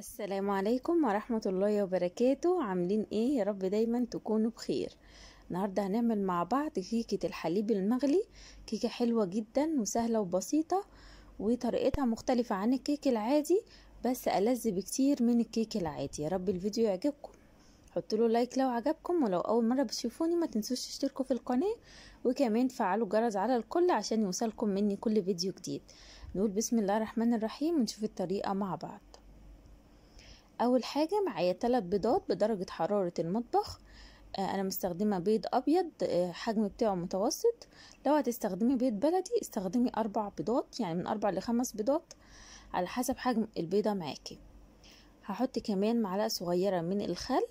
السلام عليكم ورحمة الله وبركاته عاملين ايه يا رب دايما تكونوا بخير النهاردة هنعمل مع بعض كيكة الحليب المغلي كيكة حلوة جدا وسهلة وبسيطة وطريقتها مختلفة عن الكيك العادي بس ألذ بكتير من الكيك العادي يا رب الفيديو يعجبكم حطوا له لايك لو عجبكم ولو اول مره بتشوفوني ما تنسوش تشتركوا في القناه وكمان فعلوا الجرس على الكل عشان يوصلكم مني كل فيديو جديد نقول بسم الله الرحمن الرحيم ونشوف الطريقه مع بعض اول حاجه معايا ثلاث بيضات بدرجه حراره المطبخ آه، انا مستخدمه بيض ابيض آه، حجم بتاعه متوسط لو هتستخدمي بيض بلدي استخدمي اربع بيضات يعني من اربع لخمس بيضات على حسب حجم البيضه معاكي هحط كمان معلقه صغيره من الخل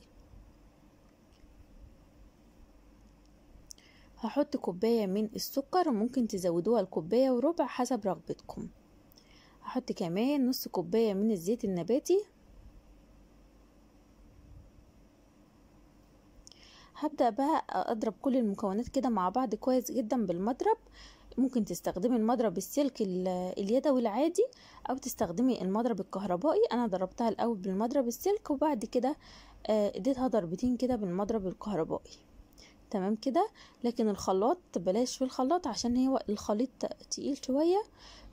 هحط كوبايه من السكر ممكن تزودوها الكوبايه وربع حسب رغبتكم هحط كمان نص كوبايه من الزيت النباتي هبدأ بقى أضرب كل المكونات كده مع بعض كويس جدا بالمضرب ممكن تستخدمي المضرب السلك اليدوي العادي أو تستخدمي المضرب الكهربائي أنا ضربتها الأول بالمضرب السلك وبعد كده آه، اديتها ضربتين كده بالمضرب الكهربائي تمام كده لكن الخلاط بلاش في الخلاط عشان هو الخليط تقيل شوية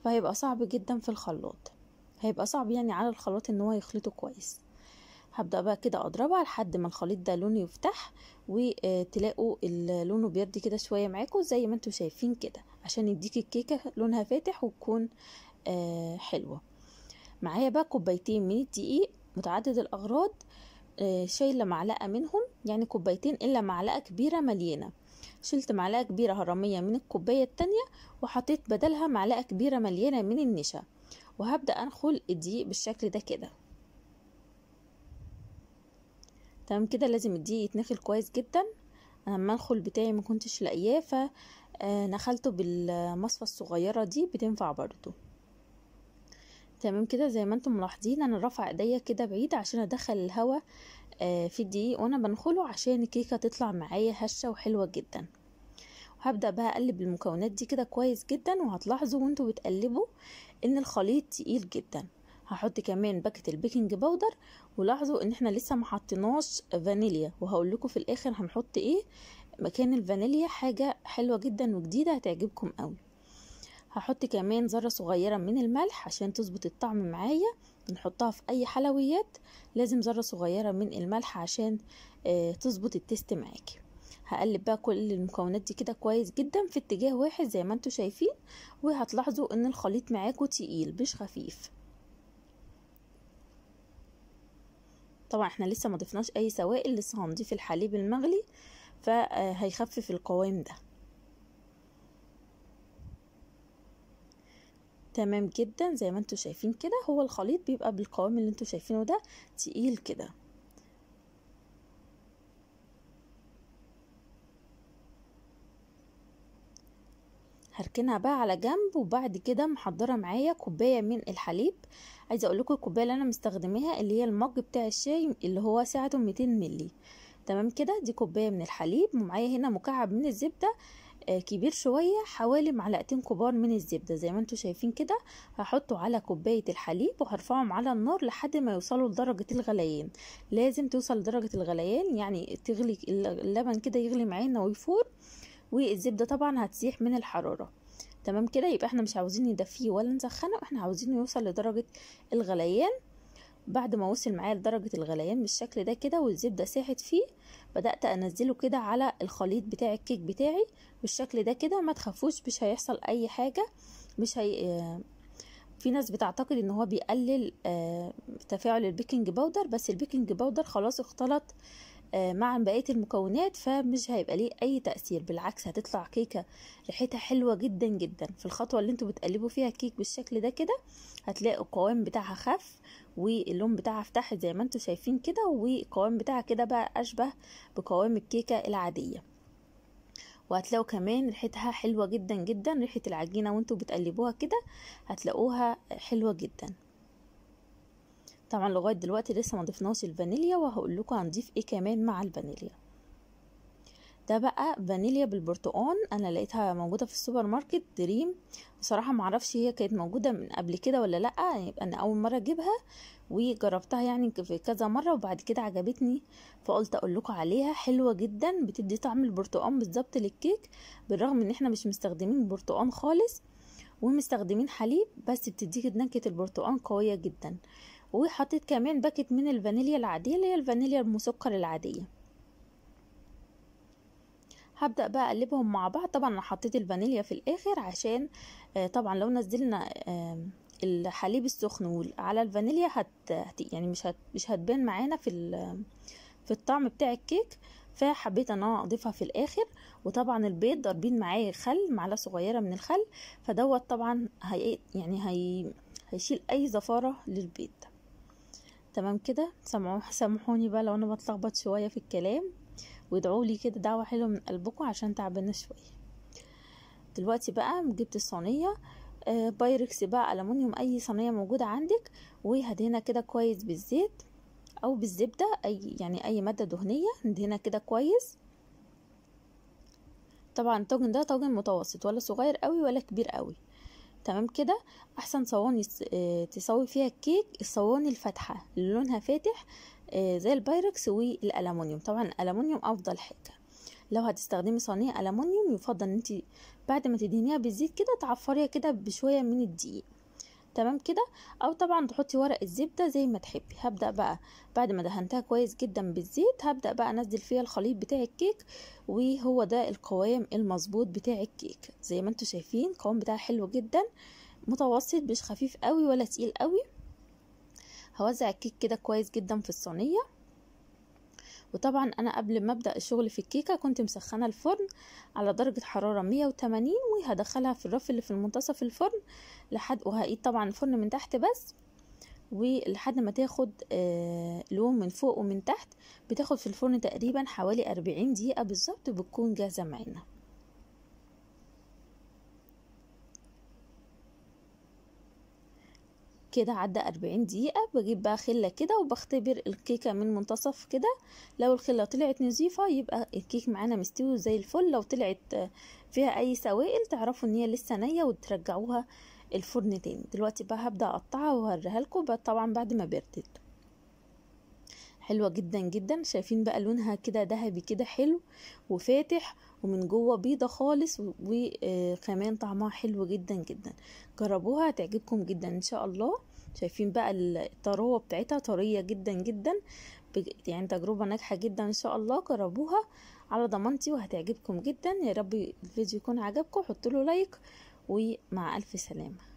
فهيبقى صعب جدا في الخلاط هيبقى صعب يعني على الخلاط ان هو يخلطه كويس هبدأ بقى كده اضربها لحد ما الخليط ده لونه يفتح وتلاقوا لونه بيردي كده شوية معاكم زي ما انتم شايفين كده عشان يديك الكيكة لونها فاتح وتكون آه، حلوة معايا بقى كوبايتين من الدقيق متعدد الاغراض آه، شايله معلقه منهم يعني كوبايتين الا معلقه كبيره مليانه شلت معلقه كبيره هرميه من الكوبايه التانية وحطيت بدلها معلقه كبيره مليانه من النشا وهبدا انخل الدقيق بالشكل ده كده تمام كده لازم الدقيق يتنخل كويس جدا انا المنخل بتاعي ما كنتش لاقياه آه، نخلته بالمصفى الصغيره دي بتنفع برضو تمام كده زي ما انتم ملاحظين انا رافعه ايديا كده بعيد عشان ادخل الهواء آه، في الدقيق وانا بنخله عشان الكيكه تطلع معايا هشه وحلوه جدا وهبدا بقى اقلب المكونات دي كده كويس جدا وهتلاحظوا وانتوا بتقلبوا ان الخليط تقيل جدا هحط كمان باكت البيكنج باودر ولاحظوا ان احنا لسه ما حطيناش فانيليا وهقول لكم في الاخر هنحط ايه مكان الفانيليا حاجه حلوه جدا وجديده هتعجبكم قوي هحط كمان ذره صغيره من الملح عشان تظبط الطعم معايا نحطها في اي حلويات لازم ذره صغيره من الملح عشان آه، تظبط التست معاكي هقلب بقى كل المكونات دي كده كويس جدا في اتجاه واحد زي ما انتوا شايفين وهتلاحظوا ان الخليط معاكوا تقيل مش خفيف طبعا احنا لسه ما ضفناش اي سوائل لسه هنضيف الحليب المغلي فهيخفف القوام ده تمام جدا زي ما انتوا شايفين كده هو الخليط بيبقى بالقوام اللي انتوا شايفينه ده تقيل كده هركنها بقى على جنب وبعد كده محضره معايا كوبايه من الحليب عايزه اقول لكم الكوبايه اللي انا مستخدماها اللي هي المج بتاع الشاي اللي هو سعته 200 مللي تمام كده دي كوبايه من الحليب ومعايا هنا مكعب من الزبده آه، كبير شوية حوالي معلقتين كبار من الزبدة زي ما انتم شايفين كده هحطه على كوباية الحليب وهرفعهم على النار لحد ما يوصلوا لدرجة الغليان لازم توصل لدرجة الغليان يعني تغلي اللبن كده يغلي معانا ويفور والزبدة طبعا هتسيح من الحرارة تمام كده يبقى احنا مش عاوزين ندفيه ولا نسخنه احنا عاوزينه يوصل لدرجة الغليان بعد ما وصل معايا لدرجة الغليان بالشكل ده كده والزبدة ساحت فيه بدأت انزله كده على الخليط بتاع الكيك بتاعي بالشكل ده كده ما تخافوش مش هيحصل اي حاجة مش هي في ناس بتعتقد ان هو بيقلل آه، تفاعل البيكنج باودر بس البيكنج باودر خلاص اختلط آه، مع بقية المكونات فمش هيبقى ليه أي تأثير بالعكس هتطلع كيكة ريحتها حلوة جدا جدا في الخطوة اللي انتوا بتقلبوا فيها الكيك بالشكل ده كده هتلاقوا القوام بتاعها خف واللون بتاعها فتح زي ما انتوا شايفين كده والقوام بتاعها كده بقى أشبه بقوام الكيكة العادية وهتلاقوا كمان ريحتها حلوة جدا جدا ريحة العجينة وانتوا بتقلبوها كده هتلاقوها حلوة جدا طبعا لغايه دلوقتي لسه ما ضفناش الفانيليا وهقول لكم هنضيف ايه كمان مع الفانيليا ده بقى فانيليا بالبرتقال انا لقيتها موجوده في السوبر ماركت دريم بصراحه ما اعرفش هي كانت موجوده من قبل كده ولا لا يعني انا اول مره اجيبها وجربتها يعني في كذا مره وبعد كده عجبتني فقلت اقول لكم عليها حلوه جدا بتدي طعم البرتقال بالظبط للكيك بالرغم ان احنا مش مستخدمين برتقال خالص ومستخدمين حليب بس بتديك نكهه البرتقال قويه جدا وحطيت كمان باكت من الفانيليا العادية اللي هي الفانيليا المسكر العادية هبدأ بقى اقلبهم مع بعض طبعا انا حطيت الفانيليا في الاخر عشان آه، طبعا لو نزلنا الحليب السخن على الفانيليا هت يعني مش هت... مش هتبان معانا في ال... في الطعم بتاع الكيك فحبيت ان انا اضيفها في الاخر وطبعا البيض ضاربين معايا خل معلقه صغيره من الخل فدوت طبعا هي يعني هي هيشيل اي زفاره للبيض تمام كده سامعوا سامحوني بقى لو انا بتلخبط شويه في الكلام وادعوا لي كده دعوه حلوه من قلبكم عشان تعبانه شويه دلوقتي بقى جبت الصينيه آه بايركس بقى الومنيوم اي صينيه موجوده عندك وهدينا كده كويس بالزيت او بالزبده اي يعني اي ماده دهنيه ندهنها كده كويس طبعا الطاجن ده طاجن متوسط ولا صغير قوي ولا كبير قوي تمام كده احسن صواني آه، تسوي فيها الكيك الصواني الفاتحه اللي لونها فاتح آه، زي البايركس والالومنيوم طبعا الالومنيوم افضل حاجه لو هتستخدمي صينيه الومنيوم يفضل ان انت بعد ما تدهنيها بالزيت كده تعفريها كده بشويه من الدقيق تمام كده او طبعا تحطي ورق الزبده زي ما تحبي هبدا بقى بعد ما دهنتها كويس جدا بالزيت هبدا بقى انزل فيها الخليط بتاع الكيك وهو ده القوام المظبوط بتاع الكيك زي ما انتم شايفين القوام بتاعها حلو جدا متوسط مش خفيف قوي ولا تقيل قوي هوزع الكيك كده كويس جدا في الصينيه وطبعا انا قبل ما ابدا الشغل في الكيكه كنت مسخنه الفرن على درجه حراره 180 وهدخلها في الرف اللي في منتصف الفرن لحد وهقيد طبعا الفرن من تحت بس ولحد ما تاخد آه لون من فوق ومن تحت بتاخد في الفرن تقريبا حوالي 40 دقيقه بالظبط بتكون جاهزه معانا كده عدى أربعين دقيقة بجيب بقى خلة كده وبختبر الكيكة من منتصف كده لو الخلة طلعت نظيفة يبقى الكيك معانا مستوي وزي الفل لو طلعت فيها أي سوائل تعرفوا إن هي لسه نية وترجعوها الفرن تاني دلوقتي بقى هبدأ أقطعها وهوريها لكم طبعا بعد ما بردت حلوة جدا جدا شايفين بقى لونها كده ذهبي كده حلو وفاتح ومن جوه بيضة خالص وكمان طعمها حلو جدا جدا جربوها هتعجبكم جدا ان شاء الله شايفين بقى الطروه بتاعتها طريه جدا جدا يعني تجربه ناجحه جدا ان شاء الله جربوها على ضمانتي وهتعجبكم جدا يا رب الفيديو يكون عجبكم حطوا له لايك ومع الف سلامه